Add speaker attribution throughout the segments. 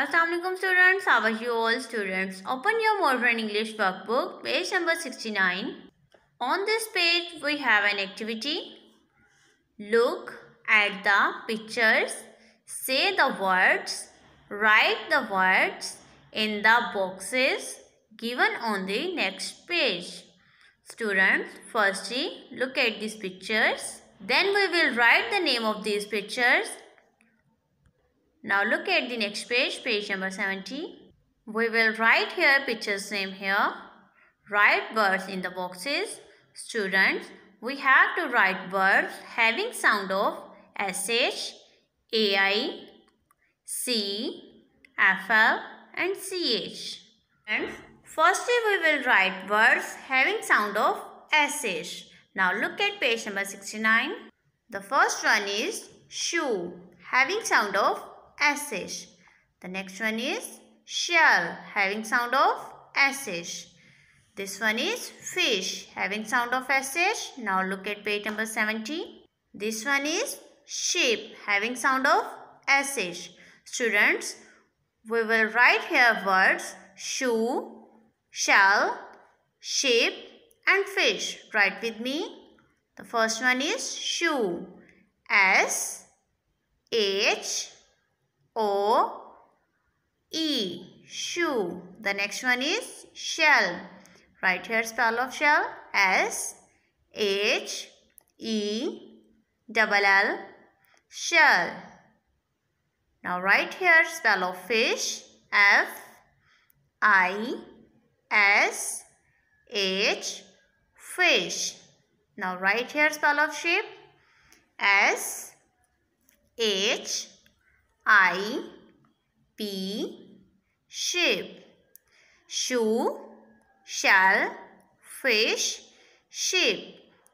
Speaker 1: Assalamualaikum students, how are you all students? Open your modern English workbook, page number 69. On this page, we have an activity. Look at the pictures, say the words, write the words in the boxes given on the next page. Students, firstly, look at these pictures. Then we will write the name of these pictures now look at the next page, page number 70. We will write here picture's name here. Write words in the boxes. Students, we have to write words having sound of SH, AI, C, FL and CH. And firstly we will write words having sound of SH. Now look at page number 69. The first one is shoe having sound of assish. The next one is shell having sound of assish. This one is fish having sound of assish. Now look at page number 70. This one is sheep having sound of assish. Students, we will write here words shoe, shell, sheep and fish. Write with me. The first one is shoe. S H O E shoe. The next one is shell. Right here spell of shell S H E double L shell. Now right here spell of fish F I S H fish. Now right here spell of ship S H I P shape. Shoe, shell, fish, shape.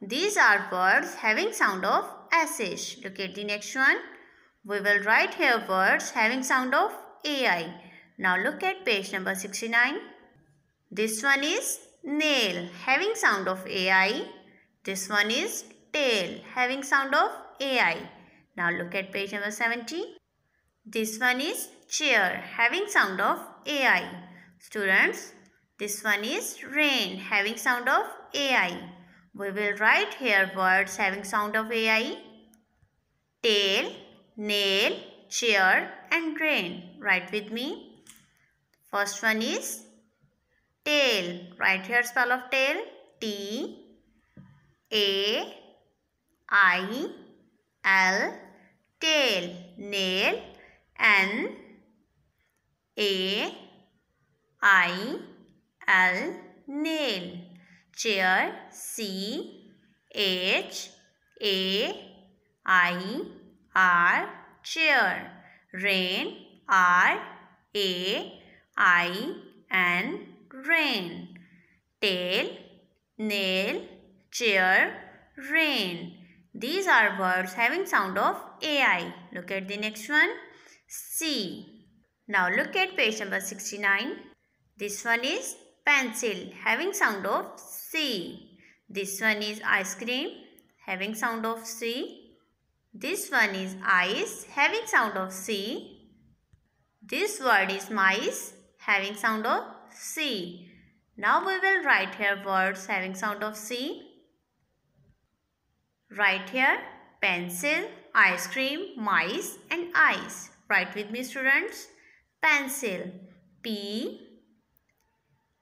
Speaker 1: These are words having sound of SH. Look at the next one. We will write here words having sound of AI. Now look at page number 69. This one is nail having sound of AI. This one is tail having sound of AI. Now look at page number 70. This one is chair having sound of AI. Students, this one is rain having sound of AI. We will write here words having sound of AI. Tail, nail, chair and rain. Write with me. First one is tail. Write here spell of tail. T A I L tail. Nail N A I L nail chair C H A I R chair rain R A I N rain tail nail chair rain these are words having sound of ai look at the next one C. Now look at page number 69. This one is pencil having sound of C. This one is ice cream having sound of C. This one is ice having sound of C. This word is mice having sound of C. Now we will write here words having sound of C. Write here pencil, ice cream, mice and ice. Write with me students. Pencil. P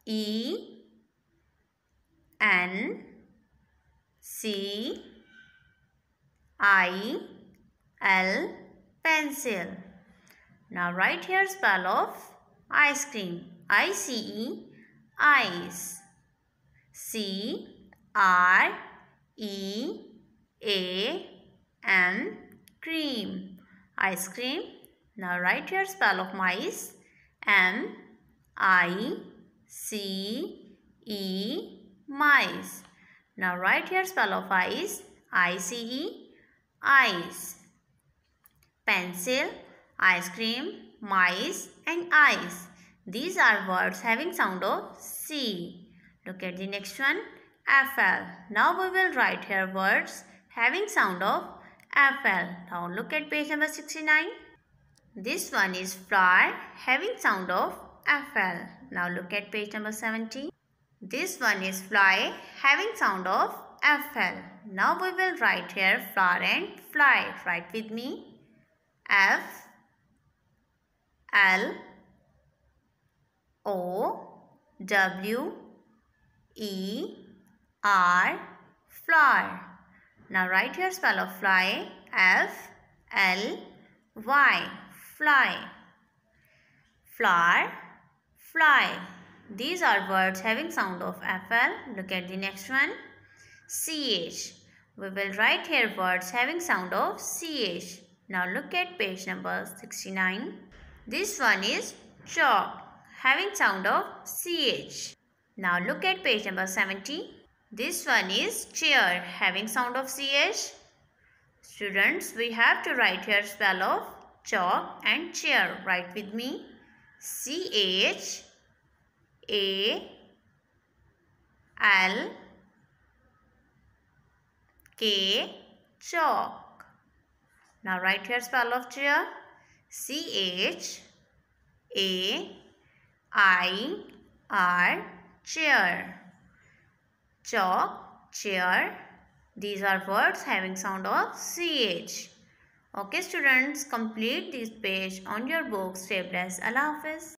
Speaker 1: E N C I L pencil. Now write here spell of ice cream. I C E ice. C R E A M cream. Ice cream now write your spell of mice. M I C E mice. Now write your spell of ice. I C E ice. Pencil, ice cream, mice and ice. These are words having sound of C. Look at the next one. FL. Now we will write here words having sound of FL. Now look at page number 69. This one is fly having sound of FL. Now look at page number 17. This one is fly having sound of FL. Now we will write here flower and fly. Write with me. F L O W E R fly. Now write here spell of fly F L Y fly flower fly these are words having sound of fl look at the next one ch we will write here words having sound of ch now look at page number 69 this one is chalk having sound of ch now look at page number 70 this one is chair having sound of ch students we have to write here spell of chalk and chair. Write with me. C H A L K chalk. Now write here spell of chair. C H A I R chair. Chalk, chair. These are words having sound of CH. Okay students, complete this page on your book. Stay blessed. Allah Hafiz.